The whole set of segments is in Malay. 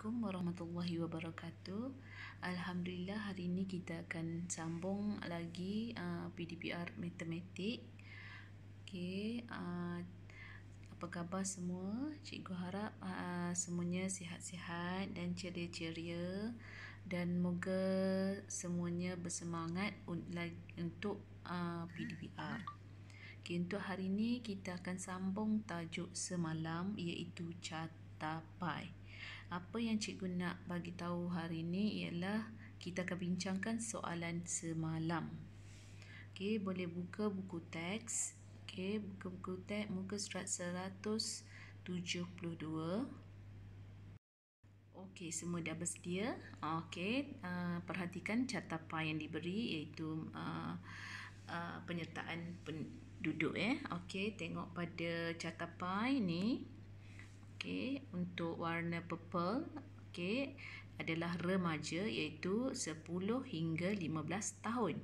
Assalamualaikum warahmatullahi wabarakatuh Alhamdulillah hari ini kita akan sambung lagi uh, PDPR Matematik okay, uh, Apa khabar semua? Cikgu harap uh, uh, semuanya sihat-sihat dan ceria-ceria Dan moga semuanya bersemangat untuk uh, PDPR okay, Untuk hari ini kita akan sambung tajuk semalam iaitu cat Tapai apa yang cikgu nak bagi tahu hari ini ialah kita akan bincangkan soalan semalam. Okey, boleh buka buku teks. Okey, buka buku teks muka surat 172. Okey, semua dah bersedia. Okey, uh, perhatikan catatan yang diberi iaitu uh, Uh, penyertaan penduduk eh okey tengok pada carta pai ni okey untuk warna purple okey adalah remaja iaitu 10 hingga 15 tahun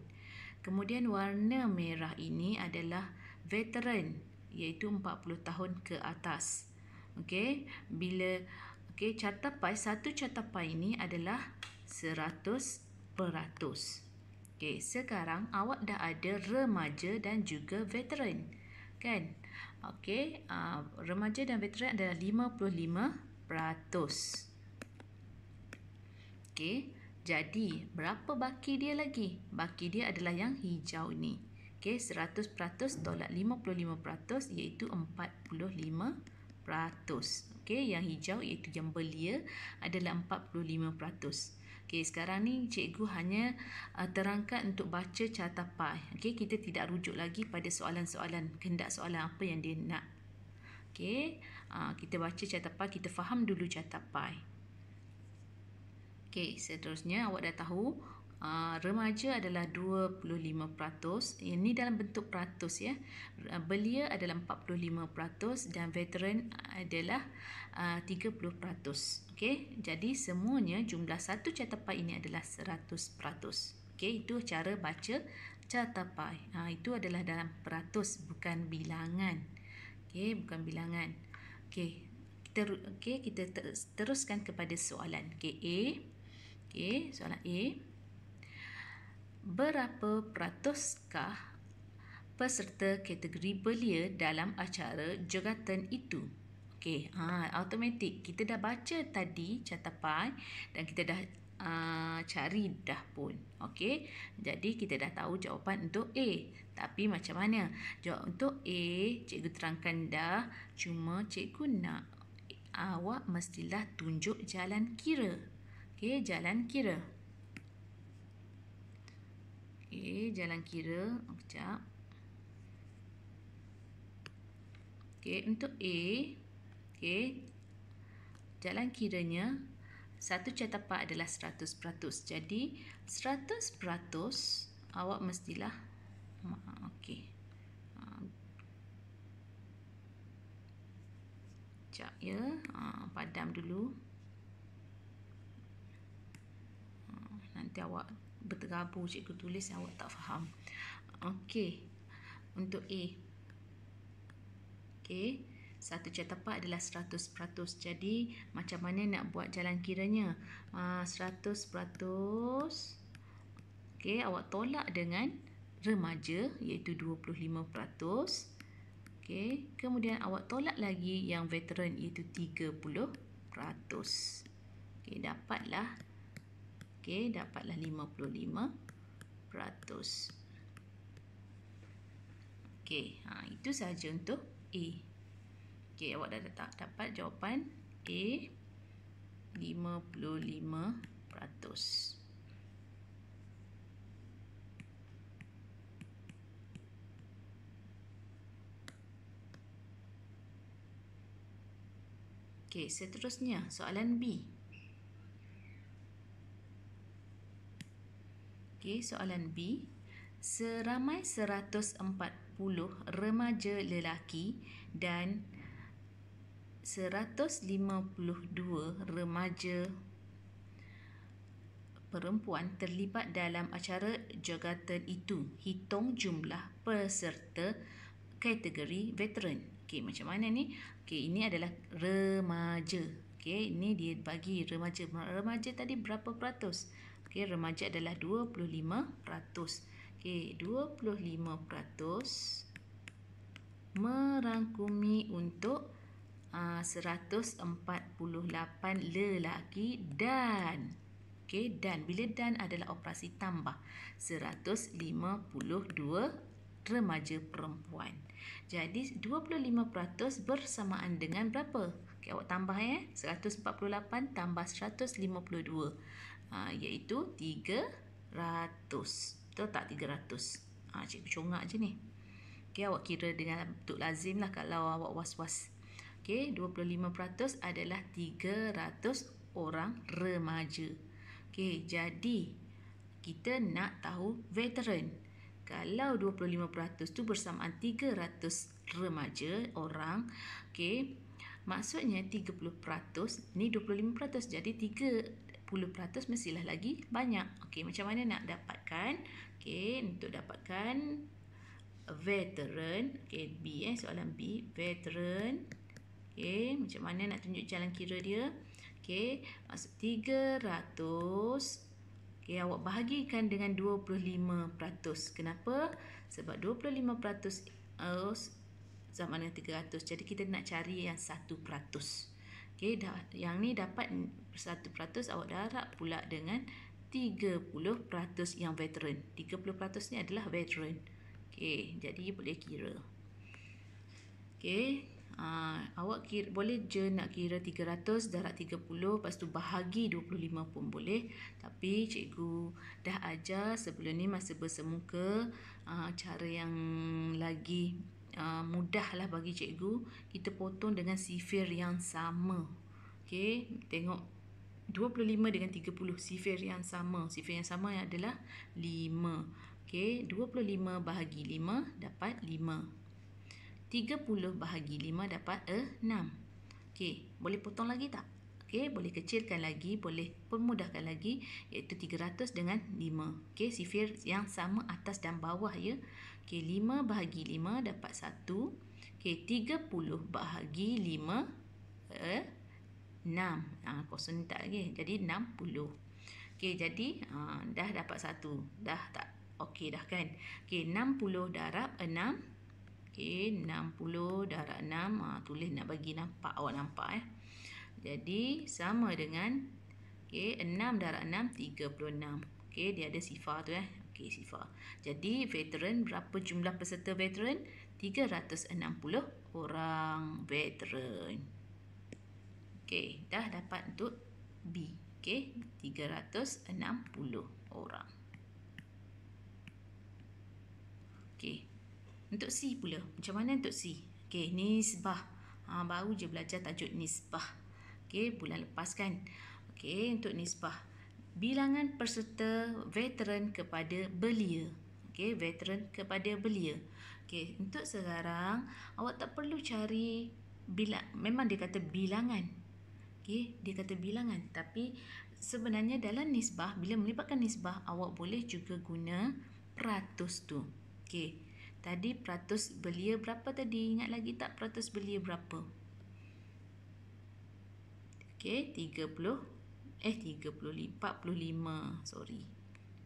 kemudian warna merah ini adalah veteran iaitu 40 tahun ke atas okey bila okey carta pai satu carta pai ini adalah 100 peratus okey sekarang awak dah ada remaja dan juga veteran kan Okey, uh, remaja dan veteran adalah 55%. Okey, jadi berapa baki dia lagi? Baki dia adalah yang hijau ini. Okey, 100% tolak 55% iaitu 45%. Okey, yang hijau iaitu yang belia adalah 45%. Okey, sekarang ni cikgu hanya uh, terangkan untuk baca carta pai. Okey, kita tidak rujuk lagi pada soalan-soalan, kehendak soalan apa yang dia nak. Okey, uh, kita baca carta pai, kita faham dulu carta pai. Okey, seterusnya awak dah tahu Ah, remaja adalah 25%, ini dalam bentuk peratus ya. Ah, belia adalah 45% dan veteran adalah 30%. Ah, okey, jadi semuanya jumlah satu catapai ini adalah 100%. Okey, itu cara baca catapai. Ha, itu adalah dalam peratus bukan bilangan. Okey, bukan bilangan. Okey. Ter- okey, kita teruskan kepada soalan. Okey, A. Okey, soalan A berapa peratuskah peserta kategori belia dalam acara jogatan itu? Okey, ha, automatik. Kita dah baca tadi catapai dan kita dah uh, cari dah pun. Okey, jadi kita dah tahu jawapan untuk A. Tapi macam mana? Jawapan untuk A, cikgu terangkan dah. Cuma cikgu nak awak mestilah tunjuk jalan kira. Okey, jalan kira. Okey, jalan kira. Sekejap. Oh, Okey, untuk A. Okey. Jalan kiranya, satu catapak adalah 100%. Jadi, 100% awak mestilah. Okey. Ha. Sekejap ya. Ha, padam dulu. Ha, nanti awak berterabur cikgu tulis awak tak faham Okey Untuk A Okey satu cat tepat adalah 100% Jadi macam mana nak buat jalan kiranya uh, ah, 100% Okey awak tolak dengan remaja iaitu 25% Okey kemudian awak tolak lagi yang veteran iaitu 30% Okey dapatlah Okey, dapatlah 55%. Okey, ha, itu sahaja untuk A. Okey, awak dah dapat, dapat jawapan A 55%. Okey, seterusnya soalan B. Okey, soalan B. Seramai 140 remaja lelaki dan 152 remaja perempuan terlibat dalam acara jogatan itu. Hitung jumlah peserta kategori veteran. Okey, macam mana ni? Okey, ini adalah remaja. Okey, ini dia bagi remaja. Remaja tadi berapa peratus? okay, remaja adalah 25%. Okey, 25% merangkumi untuk ah, uh, 148 lelaki dan okey, dan bila dan adalah operasi tambah 152 remaja perempuan. Jadi 25% bersamaan dengan berapa? Okey awak tambah ya eh 148 tambah 152 ha, iaitu 300. Betul tak 300? Ha, cikgu congak je ni. Okey, awak kira dengan bentuk lazim lah kalau awak was-was. Okey, 25% adalah 300 orang remaja. Okey, jadi kita nak tahu veteran. Kalau 25% tu bersamaan 300 remaja orang, okey, maksudnya 30% ni 25% jadi 3 10% mestilah lagi banyak. Okey, macam mana nak dapatkan? Okey, untuk dapatkan veteran, okey B eh soalan B, veteran. Okey, macam mana nak tunjuk jalan kira dia? Okey, masuk 300 okey awak bahagikan dengan 25%. Kenapa? Sebab 25% uh, sama dengan 300. Jadi kita nak cari yang 1%. Okey, dah yang ni dapat 1% awak darab pula dengan 30% yang veteran. 30% ni adalah veteran. Okey, jadi boleh kira. Okey, uh, awak kira, boleh je nak kira 300 darab 30 lepas tu bahagi 25 pun boleh. Tapi cikgu dah ajar sebelum ni masa bersemuka uh, cara yang lagi Ah, mudahlah bagi cikgu kita potong dengan sifir yang sama. Okey, tengok 25 dengan 30 sifir yang sama. Sifir yang sama yang adalah 5. Okey, 25 bahagi 5 dapat 5. 30 bahagi 5 dapat 6. Okey, boleh potong lagi tak? okey boleh kecilkan lagi boleh permudahkan lagi iaitu 300 dengan 5 okey sifir yang sama atas dan bawah ya okey 5 bahagi 5 dapat 1 okey 30 bahagi 5 eh 6 ah kosong tak lagi jadi 60 okey jadi aa, ah, dah dapat 1 dah tak okey dah kan okey 60 darab 6 okey 60 darab 6 ah tulis nak bagi nampak awak nampak eh jadi sama dengan okay, 6 darab 6, 36. Okay, dia ada sifar tu eh. Okay, sifar. Jadi veteran, berapa jumlah peserta veteran? 360 orang veteran. Okay, dah dapat untuk B. Okay, 360 orang. Okay, untuk C pula. Macam mana untuk C? Okay, nisbah. Ha, baru je belajar tajuk nisbah. Nisbah okey bulan lepas kan okey untuk nisbah bilangan peserta veteran kepada belia okey veteran kepada belia okey untuk sekarang awak tak perlu cari bila memang dia kata bilangan okey dia kata bilangan tapi sebenarnya dalam nisbah bila melibatkan nisbah awak boleh juga guna peratus tu okey tadi peratus belia berapa tadi ingat lagi tak peratus belia berapa Okey, 30 eh 30 45, sorry.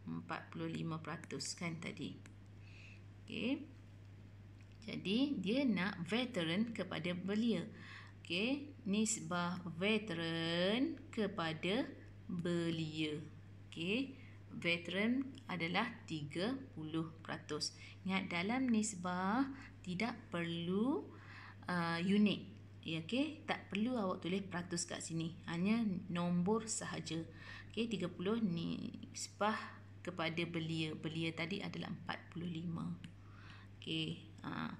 45% kan tadi. Okey. Jadi dia nak veteran kepada belia. Okey, nisbah veteran kepada belia. Okey, veteran adalah 30%. Ingat dalam nisbah tidak perlu uh, unit. Ya, okay, tak perlu awak tulis peratus kat sini hanya nombor sahaja okay, 30 ni sepah kepada belia belia tadi adalah 45 okay, ha,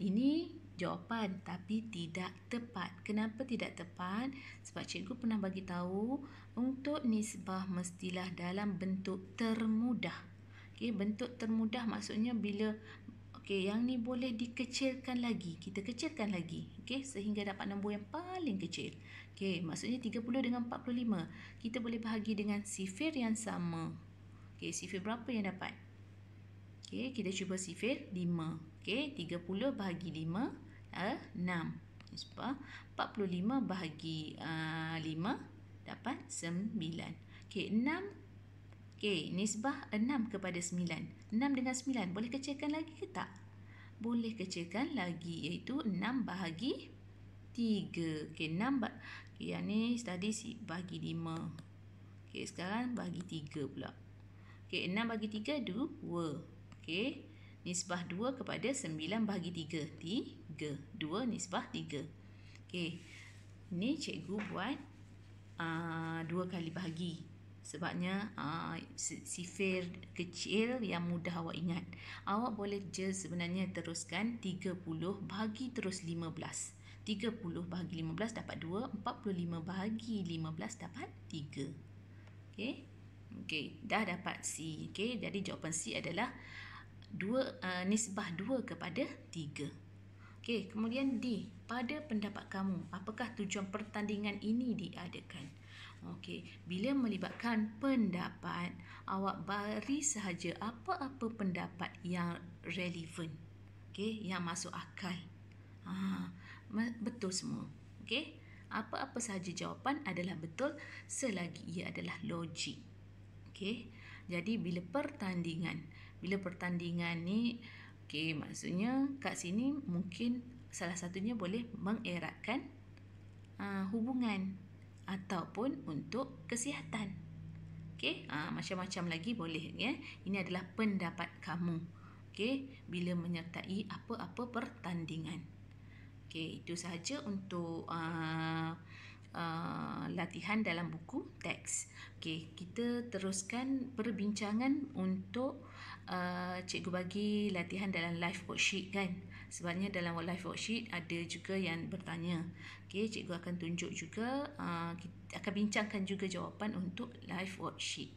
ini jawapan tapi tidak tepat kenapa tidak tepat sebab cikgu pernah bagi tahu untuk nisbah mestilah dalam bentuk termudah Okay, bentuk termudah maksudnya bila Okey, yang ni boleh dikecilkan lagi. Kita kecilkan lagi. Okey, sehingga dapat nombor yang paling kecil. Okey, maksudnya 30 dengan 45. Kita boleh bahagi dengan sifir yang sama. Okey, sifir berapa yang dapat? Okey, kita cuba sifir 5. Okey, 30 bahagi 5, eh, 6. Sebab 45 bahagi uh, ah, 5 dapat 9. Okey, 6 Okey, nisbah 6 kepada 9. 6 dengan 9 boleh kecilkan lagi ke tak? Boleh kecilkan lagi iaitu 6 bahagi 3. Okey, 6 bah- okay, yang ni tadi si bahagi 5. Okey, sekarang bahagi 3 pula. Okey, 6 bahagi 3 2. Okey. Nisbah 2 kepada 9 bahagi 3. 3. 2 nisbah 3. Okey. Ni cikgu buat uh, ah, 2 kali bahagi sebabnya uh, sifir kecil yang mudah awak ingat awak boleh je sebenarnya teruskan 30 bagi terus 15 30 bahagi 15 dapat 2 45 bahagi 15 dapat 3 okey okay dah dapat C Okay, jadi jawapan C adalah dua uh, nisbah 2 kepada 3 Okay, kemudian D. Pada pendapat kamu, apakah tujuan pertandingan ini diadakan? Okey, bila melibatkan pendapat, awak bari sahaja apa-apa pendapat yang relevan. Okey, yang masuk akal. Ha, betul semua. Okey, apa-apa sahaja jawapan adalah betul selagi ia adalah logik. Okey, jadi bila pertandingan, bila pertandingan ni, okey, maksudnya kat sini mungkin salah satunya boleh mengeratkan uh, hubungan ataupun untuk kesihatan. Okey, ha, macam-macam lagi boleh ya. Ini adalah pendapat kamu. Okey, bila menyertai apa-apa pertandingan. Okey, itu sahaja untuk uh, uh, latihan dalam buku teks. Okey, kita teruskan perbincangan untuk uh, cikgu bagi latihan dalam live worksheet kan sebabnya dalam live worksheet ada juga yang bertanya okey cikgu akan tunjuk juga uh, akan bincangkan juga jawapan untuk live worksheet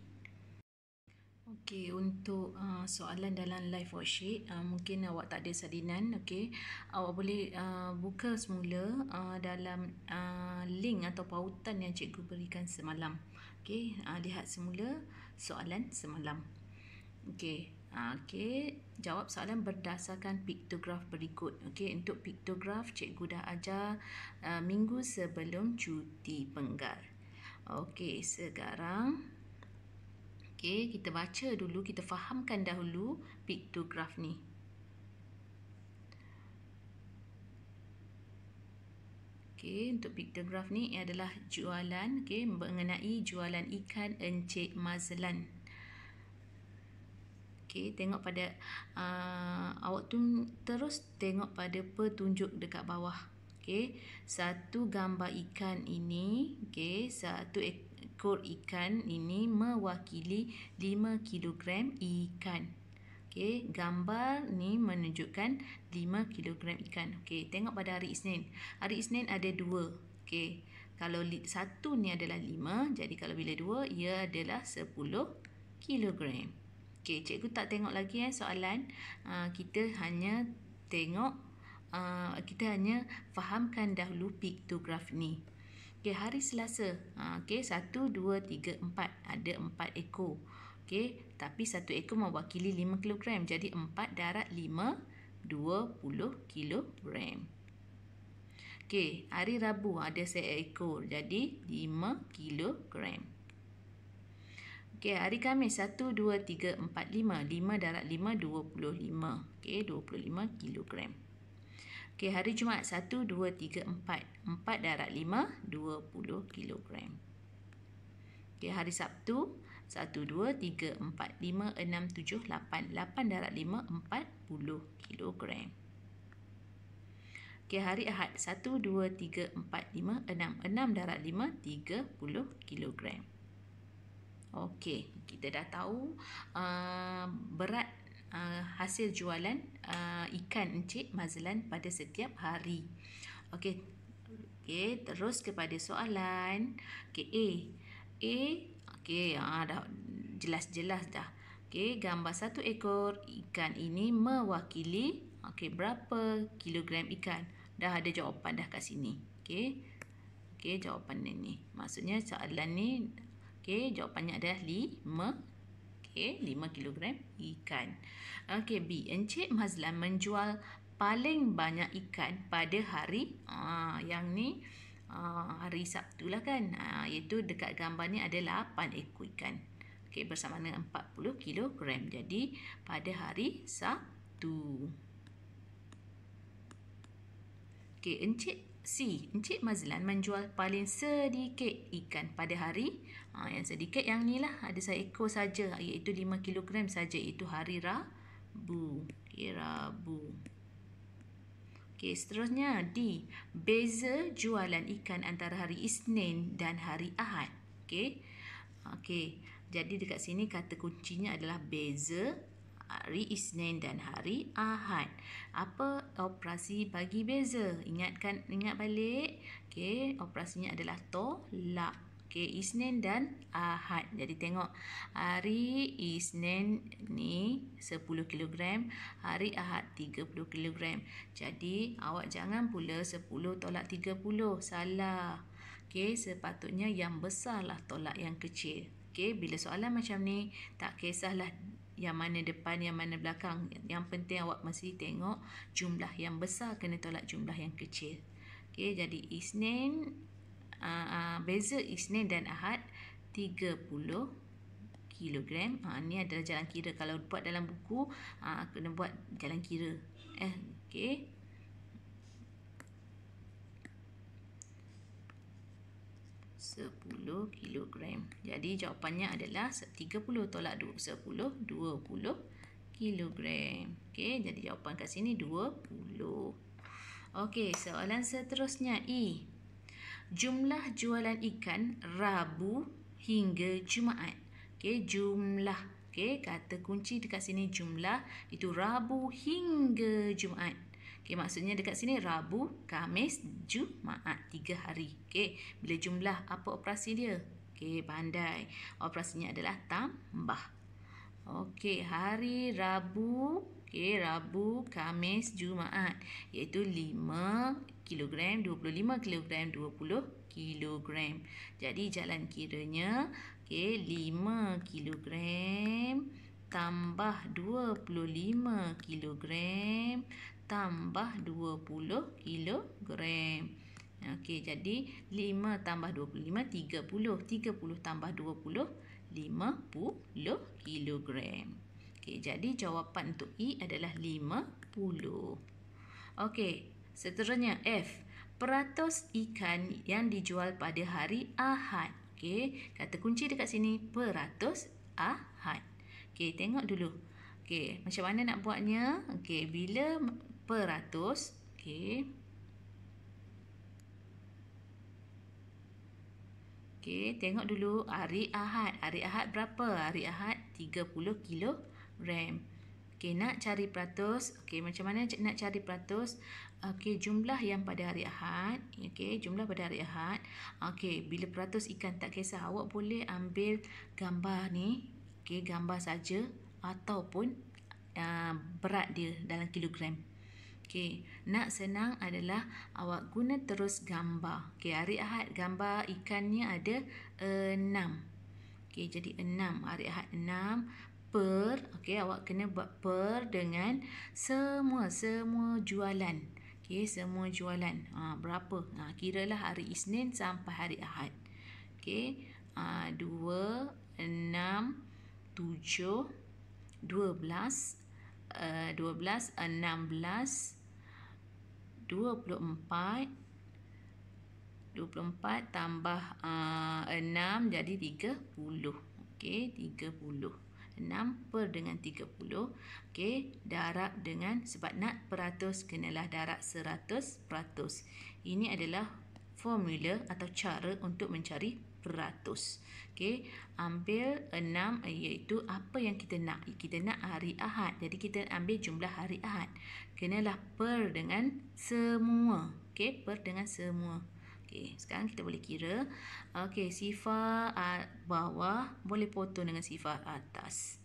Okey untuk uh, soalan dalam live worksheet uh, mungkin awak tak ada salinan okey awak boleh uh, buka semula uh, dalam uh, link atau pautan yang cikgu berikan semalam okey uh, lihat semula soalan semalam okey Ah, okay, jawab soalan berdasarkan piktograf berikut. Okay, untuk piktograf cikgu dah ajar uh, minggu sebelum cuti penggal. Okay, sekarang Okay, kita baca dulu, kita fahamkan dahulu piktograf ni. Okay, untuk piktograf ni adalah jualan Okay, mengenai jualan ikan Encik Mazlan. Okay, tengok pada uh, awak tu terus tengok pada petunjuk dekat bawah. Okay, satu gambar ikan ini, okay, satu ekor ikan ini mewakili 5 kilogram ikan. Okay, gambar ni menunjukkan 5 kilogram ikan. Okay, tengok pada hari Isnin. Hari Isnin ada dua. Okay, kalau satu ni adalah 5, jadi kalau bila dua, ia adalah 10 kilogram. Okey, cikgu tak tengok lagi eh soalan. Uh, kita hanya tengok uh, kita hanya fahamkan dahulu piktograf ni. Okey, hari Selasa. uh, okey, satu, dua, tiga, empat. ada empat ekor. Okey, tapi satu ekor mewakili lima kilogram. Jadi empat darat lima dua puluh kilogram. Okey, hari Rabu ada seekor. Jadi 5 kg. Okey, hari Khamis 1 2 3 4 5 5 darat 5 25. Okey, 25 kg. Okey, hari Jumaat 1 2 3 4 4 darat 5 20 kg. Okey, hari Sabtu 1 2 3 4 5 6 7 8 8 darat 5 40 kg. Okey, hari Ahad 1 2 3 4 5 6 6 darat 5 30 kg. Okey. Okey, kita dah tahu uh, berat uh, hasil jualan uh, ikan Encik Mazlan pada setiap hari. Okey, okey terus kepada soalan. Okey, A. A, okey, uh, dah jelas-jelas dah. Okey, gambar satu ekor ikan ini mewakili okey, berapa kilogram ikan? Dah ada jawapan dah kat sini. Okey, okey jawapan ni. Maksudnya soalan ni Okey, jawapannya adalah 5. Okey, 5 kg ikan. Okey, B. Encik Mazlan menjual paling banyak ikan pada hari ah yang ni ah hari Sabtu lah kan. Ah iaitu dekat gambar ni ada 8 ekor ikan. Okey, bersama dengan 40 kg. Jadi, pada hari Sabtu. Okey, Encik C. Encik Mazlan menjual paling sedikit ikan pada hari. Ha, yang sedikit yang ni lah. Ada saya seekor saja iaitu 5 kilogram saja itu hari Rabu. Okay, Rabu. Okay, seterusnya D. Beza jualan ikan antara hari Isnin dan hari Ahad. Okay, okay. Jadi dekat sini kata kuncinya adalah beza hari Isnin dan hari Ahad. Apa operasi bagi beza? Ingatkan ingat balik. Okey, operasinya adalah tolak. Okey, Isnin dan Ahad. Jadi tengok hari Isnin ni 10 kg, hari Ahad 30 kg. Jadi awak jangan pula 10 tolak 30. Salah. Okey, sepatutnya yang besarlah tolak yang kecil. Okey, bila soalan macam ni, tak kisahlah yang mana depan yang mana belakang yang penting awak mesti tengok jumlah yang besar kena tolak jumlah yang kecil Okay, jadi isnin uh, uh, beza isnin dan ahad 30 kg ha ni adalah jalan kira kalau buat dalam buku ha, kena buat jalan kira eh okay. 10 kg. Jadi jawapannya adalah 30 tolak 10 20 kg. Okey, jadi jawapan kat sini 20. Okey, soalan seterusnya E. Jumlah jualan ikan Rabu hingga Jumaat. Okey, jumlah. Okey, kata kunci dekat sini jumlah itu Rabu hingga Jumaat. Okey, maksudnya dekat sini Rabu, Khamis, Jumaat. Tiga hari. Okey, bila jumlah apa operasi dia? Okey, pandai. Operasinya adalah tambah. Okey, hari Rabu, okey, Rabu, Khamis, Jumaat. Iaitu 5 kg, 25 kg, 20 kg. Jadi, jalan kiranya, okey, 5 kg tambah 25 kg tambah 20 kilogram. Okey, jadi 5 tambah 25, 30. 30 tambah 20, 50 kilogram. Okey, jadi jawapan untuk E adalah 50. Okey, seterusnya F. Peratus ikan yang dijual pada hari Ahad. Okey, kata kunci dekat sini, peratus Ahad. Okey, tengok dulu. Okey, macam mana nak buatnya? Okey, bila peratus. okay. Okay, tengok dulu hari Ahad. Hari Ahad berapa? Hari Ahad 30 kilo RAM. Okey, nak cari peratus. Okay, macam mana nak cari peratus? Okay, jumlah yang pada hari Ahad. Okay, jumlah pada hari Ahad. Okay, bila peratus ikan tak kisah. Awak boleh ambil gambar ni. Okay, gambar saja ataupun uh, berat dia dalam kilogram. Okey, nak senang adalah awak guna terus gambar. Okey, hari Ahad gambar ikannya ada 6. Uh, okey, jadi 6 hari Ahad 6 per okey awak kena buat per dengan semua semua jualan. Okey, semua jualan. Ha, berapa? Ha, kiralah hari Isnin sampai hari Ahad. Okey, ha, 2 6 7 12 14 Uh, 12, 16, 24 24 tambah uh, ah, 6 jadi 30 okey 30 6 per dengan 30 okey darab dengan sebab nak peratus kenalah darab seratus peratus ini adalah formula atau cara untuk mencari ratus. Okey, ambil enam eh, iaitu apa yang kita nak. Kita nak hari Ahad. Jadi kita ambil jumlah hari Ahad. Kenalah per dengan semua. Okey, per dengan semua. Okey, sekarang kita boleh kira. Okey, sifar ah, bawah boleh potong dengan sifar atas.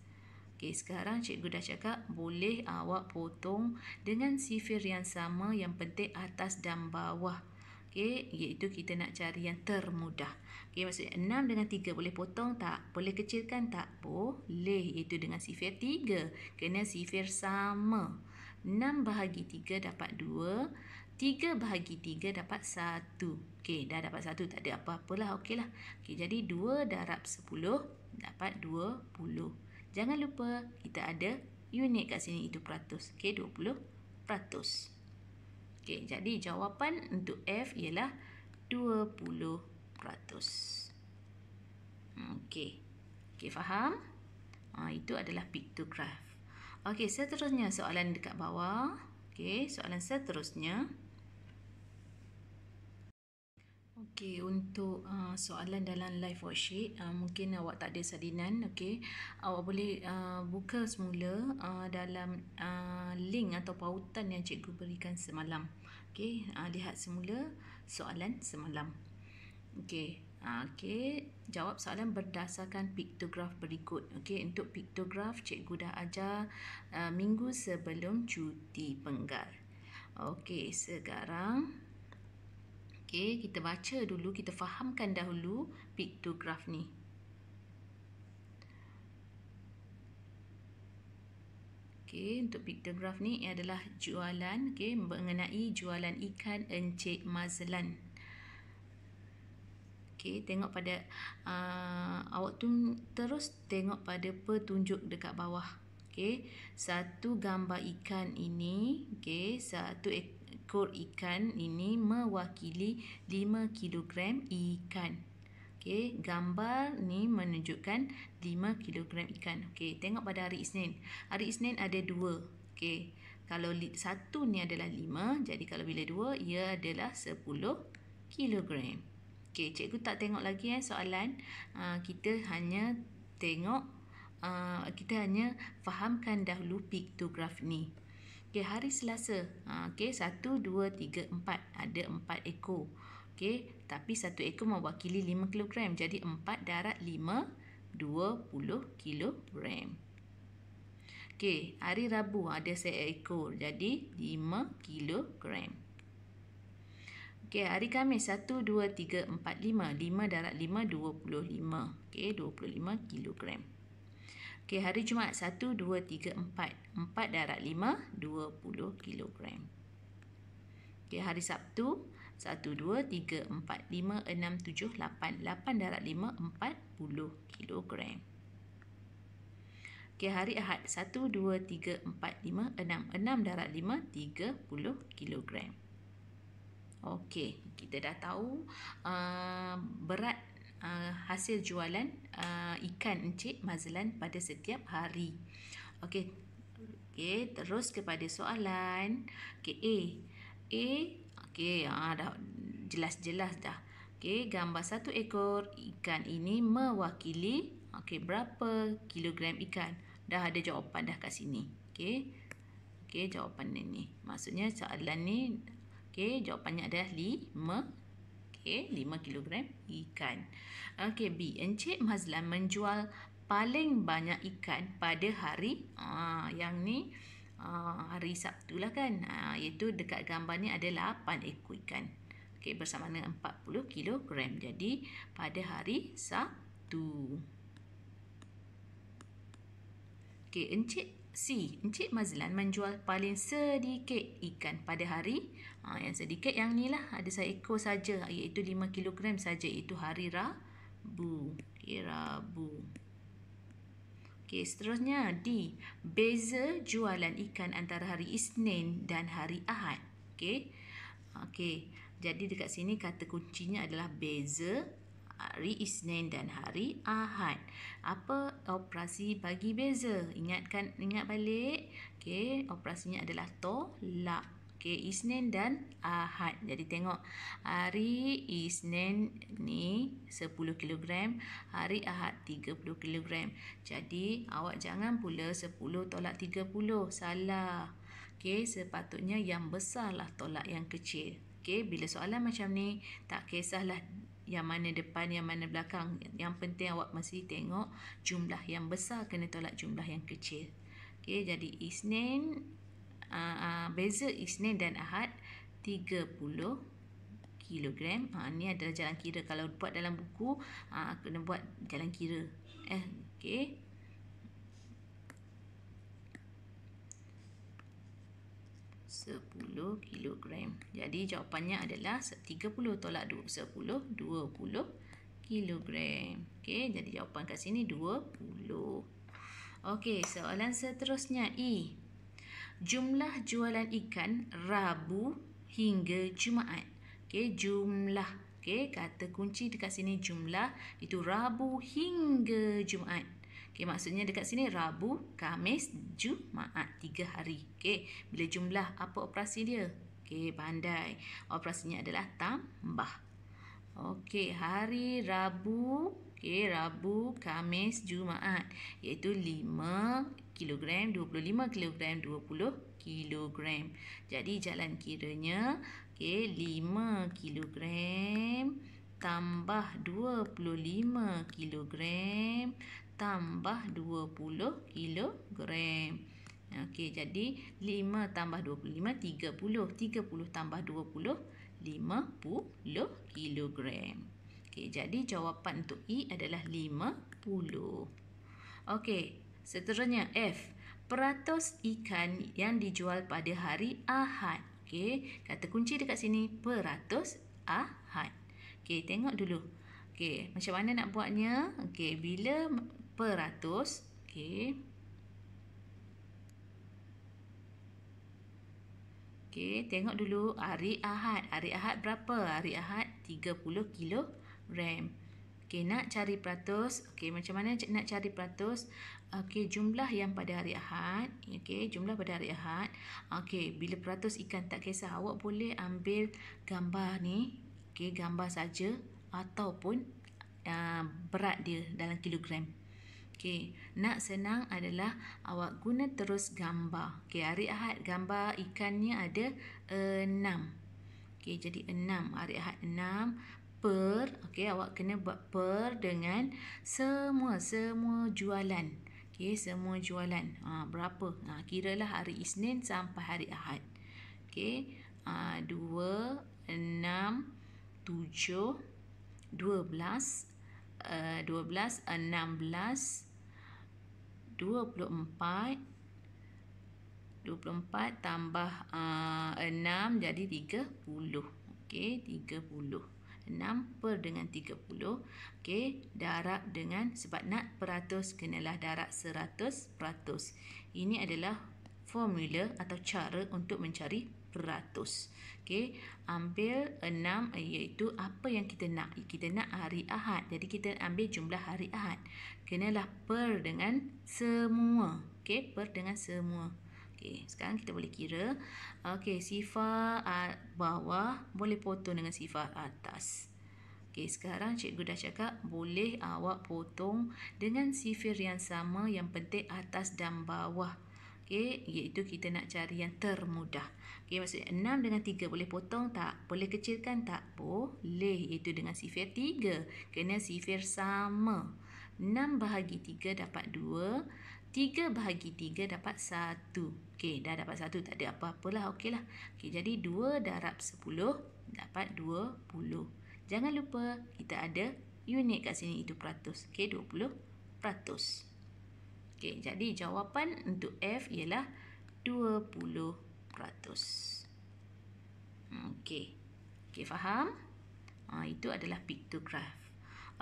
Okey, sekarang cikgu dah cakap boleh awak potong dengan sifar yang sama yang penting atas dan bawah. Okey, iaitu kita nak cari yang termudah. Okay, maksudnya 6 dengan 3 boleh potong tak? Boleh kecilkan tak? Boleh, Itu dengan sifir 3. Kena sifir sama. 6 bahagi 3 dapat 2. 3 bahagi 3 dapat 1. Okay, dah dapat 1. Tak ada apa-apalah. lah. Okey, jadi 2 darab 10 dapat 20. Jangan lupa kita ada unit kat sini itu peratus. Okey, 20 peratus. Okay, jadi jawapan untuk F ialah 20 peratus. Hmm, okey. Okey, faham? Ha, itu adalah pictograph. Okey, seterusnya soalan dekat bawah. Okey, soalan seterusnya. Okey, untuk uh, soalan dalam live worksheet, uh, mungkin awak tak ada salinan. Okey, awak boleh uh, buka semula uh, dalam uh, link atau pautan yang cikgu berikan semalam. Okey, uh, lihat semula soalan semalam. Okey. Ha, okey, jawab soalan berdasarkan piktograf berikut. Okey, untuk piktograf cikgu dah ajar uh, minggu sebelum cuti penggal. Okey, sekarang okey, kita baca dulu, kita fahamkan dahulu piktograf ni. Okay, untuk piktograf ni adalah jualan, Okay, mengenai jualan ikan Encik Mazlan okay, tengok pada uh, awak tu terus tengok pada petunjuk dekat bawah okay. satu gambar ikan ini okay, satu ekor ikan ini mewakili 5 kilogram ikan okay, gambar ni menunjukkan 5 kilogram ikan okay, tengok pada hari Isnin hari Isnin ada dua. Okay, kalau satu ni adalah lima, jadi kalau bila dua, ia adalah sepuluh kilogram. Okey, cikgu tak tengok lagi eh soalan. Uh, kita hanya tengok uh, kita hanya fahamkan dahulu piktograf ni. Okey, hari Selasa. uh, okey, satu, dua, tiga, empat, ada empat ekor. Okey, tapi satu ekor mewakili lima kilogram, Jadi empat darat lima dua puluh kilogram. Okey, hari Rabu ada seekor. Jadi lima kilogram. Okey, hari Khamis 1 2 3 4 5 5 darat 5 25. Okey, 25 kg. Okey, hari Jumaat 1 2 3 4 darat 5 20 kg. Okey, hari Sabtu 1 2 3 4 5 6 7 8 8 darat 5 40 kg. Okey, hari Ahad 1 2 3 4 5 6 6 darat 5 30 kg. Okey, kita dah tahu uh, berat uh, hasil jualan uh, ikan Encik Mazlan pada setiap hari. Okey, okey terus kepada soalan. Okey, A. A, okey, uh, dah jelas-jelas dah. Okey, gambar satu ekor ikan ini mewakili okey, berapa kilogram ikan? Dah ada jawapan dah kat sini. Okey. Okey, jawapan ni. Maksudnya soalan ni Okey, jawapannya adalah 5. Okey, 5 kg ikan. Okey, B. Encik Mazlan menjual paling banyak ikan pada hari ah yang ni ah hari Sabtu lah kan. Ah iaitu dekat gambar ni ada 8 ekor ikan. Okey, bersama dengan 40 kg. Jadi pada hari Sabtu. Okey, Encik C. Encik Mazlan menjual paling sedikit ikan pada hari ha, yang sedikit yang ni lah ada saya ekor saja iaitu 5 kilogram saja iaitu hari Rabu okay, Rabu Okay seterusnya D. Beza jualan ikan antara hari Isnin dan hari Ahad. Okay, okay. Jadi dekat sini kata kuncinya adalah beza hari Isnin dan hari Ahad. Apa operasi bagi beza? Ingatkan ingat balik. Okay, operasinya adalah tolak. Okey, Isnin dan Ahad. Jadi tengok hari Isnin ni 10 kg, hari Ahad 30 kg. Jadi awak jangan pula 10 tolak 30. Salah. Okey, sepatutnya yang besarlah tolak yang kecil. Okey, bila soalan macam ni tak kisahlah yang mana depan, yang mana belakang. Yang penting awak mesti tengok jumlah yang besar kena tolak jumlah yang kecil. Okay jadi Isnin aa, ah, beza Isnin dan Ahad 30 kilogram. Ha, ni adalah jalan kira. Kalau buat dalam buku, ha, kena buat jalan kira. Eh, okay. Sepuluh kilogram. Jadi, jawapannya adalah tiga puluh tolak dua sepuluh dua puluh kilogram. Okay, jadi jawapan kat sini dua puluh. Okay, soalan seterusnya. E jumlah jualan ikan Rabu hingga Jumaat. Okey, jumlah. Okey, kata kunci dekat sini jumlah itu Rabu hingga Jumaat. Okey, maksudnya dekat sini Rabu, Khamis, Jumaat, tiga hari. Okey, bila jumlah apa operasi dia? Okey, pandai. Operasinya adalah tambah. Okey, hari Rabu, okey, Rabu, Khamis, Jumaat. Iaitu lima, kilogram, 25 kilogram, 20 kilogram. Jadi jalan kiranya okey 5 kilogram tambah 25 kilogram tambah 20 kilogram. Okey, jadi 5 tambah 25, 30. 30 tambah 20, 50 kilogram. Okey, jadi jawapan untuk E adalah 50. Okey, Seterusnya F, peratus ikan yang dijual pada hari Ahad. okay kata kunci dekat sini peratus Ahad. okay tengok dulu. okay macam mana nak buatnya? okay bila peratus, okay, okay tengok dulu hari Ahad. Hari Ahad berapa? Hari Ahad 30 kg RAM. Okey, nak cari peratus. okay macam mana nak cari peratus? okey jumlah yang pada hari Ahad okey jumlah pada hari Ahad okey bila peratus ikan tak kisah awak boleh ambil gambar ni okey gambar saja ataupun uh, berat dia dalam kilogram okey nak senang adalah awak guna terus gambar okey hari Ahad gambar ikannya ada enam uh, okey jadi enam hari Ahad enam per okey awak kena buat per dengan semua semua jualan Okay, semua jualan ha, berapa? Ha, lah hari Isnin sampai hari Ahad. Okay, ha, eh, belas enam belas dua puluh empat dua puluh empat tambah uh, eh, 6 jadi puluh. Okay, tiga puluh. 6 per dengan 30. Okey, darab dengan sebab nak peratus kenalah darab 100 peratus. Ini adalah formula atau cara untuk mencari peratus. Okey, ambil 6 iaitu apa yang kita nak. Kita nak hari Ahad. Jadi kita ambil jumlah hari Ahad. Kenalah per dengan semua. Okey, per dengan semua. Okey, sekarang kita boleh kira okey, sifat bawah boleh potong dengan sifat atas. Okey, sekarang cikgu dah cakap boleh awak potong dengan sifar yang sama yang penting atas dan bawah. Okey, iaitu kita nak cari yang termudah. Okey, maksudnya 6 dengan 3 boleh potong tak? Boleh kecilkan tak? Boleh, iaitu dengan sifar 3. Kena sifar sama. 6 bahagi 3 dapat 2. 3 bahagi 3 dapat 1. Okey, dah dapat 1 tak ada apa-apalah. Okeylah. Okey, jadi 2 darab 10 dapat 20. Jangan lupa kita ada unit kat sini itu peratus. Okey, 20 peratus. Okey, jadi jawapan untuk F ialah 20 peratus. Hmm, okey. Okey, faham? Ha, itu adalah pictograph.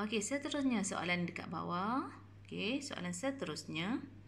Okey, seterusnya soalan dekat bawah. Okey, soalan seterusnya.